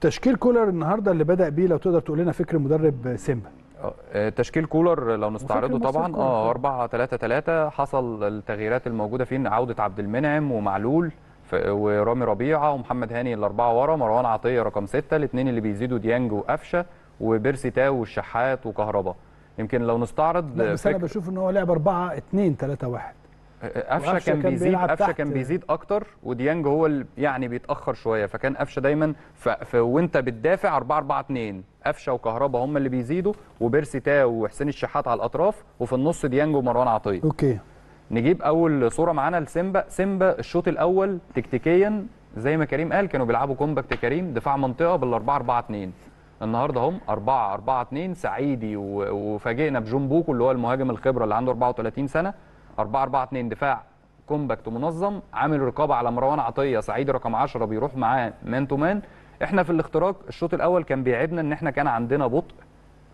تشكيل كولر النهارده اللي بدا بيه لو تقدر تقول لنا فكر مدرب سيمبا آه، تشكيل كولر لو نستعرضه طبعا اه 4 3 3 حصل التغييرات الموجوده فيه ان عوده عبد المنعم ومعلول ورامي ربيعه ومحمد هاني الاربعه ورا مروان عطيه رقم 6 الاثنين اللي بيزيدوا ديانج وقفشه وبيرسي تاو والشحات وكهربا يمكن لو نستعرض بس انا بشوف ان هو لعب 4 2 3 1 قفشه كان, كان بيزيد قفشه كان بيزيد اكتر وديانج هو اللي يعني بيتاخر شويه فكان قفشه دايما وانت بتدافع 4 4 2 قفشه وكهربا هم اللي بيزيدوا وبيرسي تاو وحسين الشحات على الاطراف وفي النص ديانج ومروان عطيه اوكي نجيب اول صوره معانا لسيمبا سيمبا الشوط الاول تكتيكيا زي ما كريم قال كانوا بيلعبوا كومباكت كريم دفاع منطقه بال 4 4 2 النهارده هم 4 4 2 سعيدي وفاجئنا بجون بوكو اللي هو المهاجم الخبره اللي عنده 34 سنه 4 4 2 دفاع كومباكت ومنظم عامل رقابه على مروان عطيه سعيد رقم 10 بيروح معاه مان تو مان احنا في الاختراق الشوط الاول كان بيعبنا ان احنا كان عندنا بطء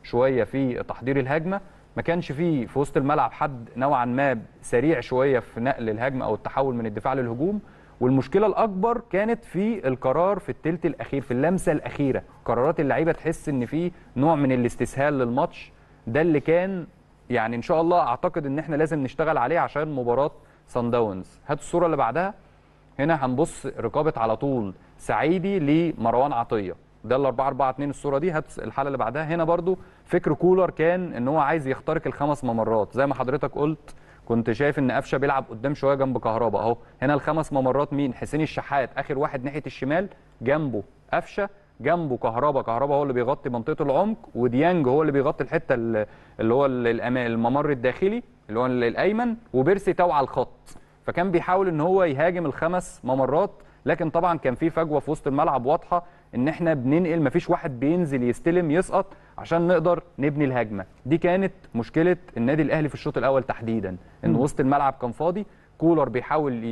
شويه في تحضير الهجمه ما كانش في في وسط الملعب حد نوعا ما سريع شويه في نقل الهجمه او التحول من الدفاع للهجوم والمشكله الاكبر كانت في القرار في الثلث الاخير في اللمسه الاخيره قرارات اللعيبه تحس ان في نوع من الاستسهال للماتش ده اللي كان يعني ان شاء الله اعتقد ان احنا لازم نشتغل عليه عشان مباراه سان داونز هات الصوره اللي بعدها هنا هنبص رقابه على طول سعيدي لمروان عطيه ده ال 4 4 2 الصوره دي هات الحاله اللي بعدها هنا برضو فكر كولر كان ان هو عايز يخترق الخمس ممرات زي ما حضرتك قلت كنت شايف ان قفشه بيلعب قدام شويه جنب كهربا اهو هنا الخمس ممرات مين حسين الشحات اخر واحد ناحيه الشمال جنبه قفشه جنبه كهربا كهربا هو اللي بيغطي منطقه العمق وديانج هو اللي بيغطي الحته اللي هو الممر الداخلي اللي هو الايمن وبيرسي تو على الخط فكان بيحاول ان هو يهاجم الخمس ممرات لكن طبعا كان في فجوه في وسط الملعب واضحه ان احنا بننقل مفيش واحد بينزل يستلم يسقط عشان نقدر نبني الهجمه دي كانت مشكله النادي الاهلي في الشوط الاول تحديدا ان وسط الملعب كان فاضي كولر بيحاول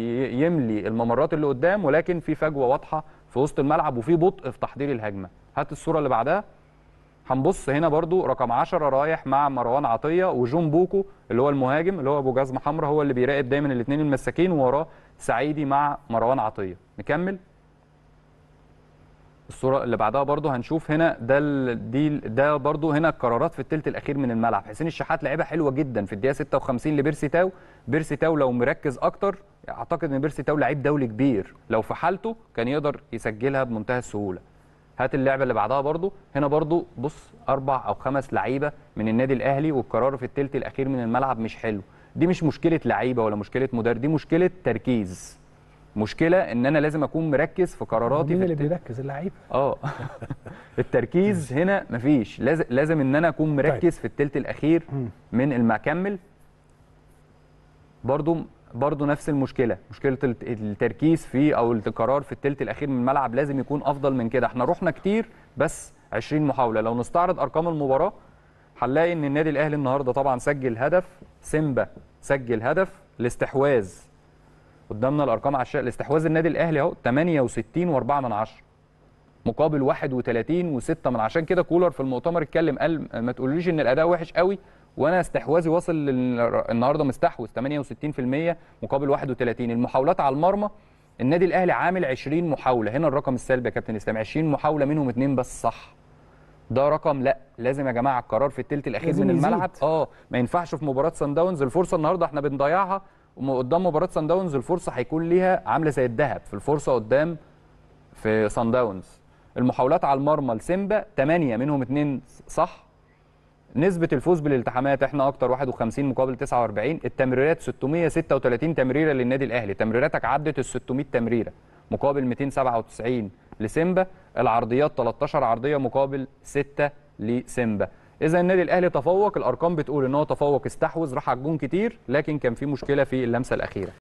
يملي الممرات اللي قدام ولكن في فجوه واضحه في وسط الملعب وفي بطء في تحضير الهجمه هات الصوره اللي بعدها هنبص هنا برضو رقم 10 رايح مع مروان عطيه وجون بوكو اللي هو المهاجم اللي هو ابو جزمه حمراء هو اللي بيراقب دايما الاثنين المساكين ووراه سعيدي مع مروان عطيه نكمل الصوره اللي بعدها برضو هنشوف هنا ده دي ده برضو هنا القرارات في الثلث الاخير من الملعب حسين الشحات لعيبه حلوه جدا في الدقيقه 56 لبيرسي تاو بيرسي تاو لو مركز اكتر اعتقد ان بيرسي تاو لعيب دولي كبير لو في حالته كان يقدر يسجلها بمنتهى السهوله هات اللعبه اللي بعدها برضو هنا برضو بص اربع او خمس لعيبه من النادي الاهلي والقرار في الثلث الاخير من الملعب مش حلو دي مش مشكله لعيبه ولا مشكله مدرب دي مشكله تركيز مشكله ان انا لازم اكون مركز في قراراتي مين اللي بيركز اللعيبه اه التركيز هنا مفيش لازم لازم ان انا اكون مركز طيب. في الثلث الاخير من المكمل برضو برضو نفس المشكله مشكله التركيز في او القرار في الثلث الاخير من الملعب لازم يكون افضل من كده احنا رحنا كتير بس 20 محاوله لو نستعرض ارقام المباراه هنلاقي ان النادي الاهلي النهارده طبعا سجل هدف سيمبا سجل هدف الاستحواذ قدامنا الارقام على الشاشه الاستحواذ النادي الاهلي اهو 68.4 مقابل 31 و6 من عشان كده كولر في المؤتمر اتكلم قال ما تقوليش ان الاداء وحش قوي وانا استحواذي واصل النهارده مستحوذ 68% مقابل 31 المحاولات على المرمى النادي الاهلي عامل 20 محاوله هنا الرقم السلبي يا كابتن اسلام 20 محاوله منهم اثنين بس صح ده رقم لا لازم يا جماعه القرار في الثلث الاخير من الملعب اه ما ينفعش في مباراه سان داونز الفرصه النهارده احنا بنضيعها وقدام مباراه سان داونز الفرصه هيكون ليها عامله زي الذهب في الفرصه قدام في سان داونز المحاولات على المرمى لسيمبا 8 منهم 2 صح نسبة الفوز بالالتحامات احنا اكتر 51 مقابل 49 التمريرات 636 تمريرة للنادي الاهلي تمريراتك عدت ال 600 تمريرة مقابل 297 لسيمبا العرضيات 13 عرضية مقابل 6 لسيمبا اذا النادي الاهلي تفوق الارقام بتقول ان هو تفوق استحوذ راح على الجون كتير لكن كان في مشكله في اللمسه الاخيره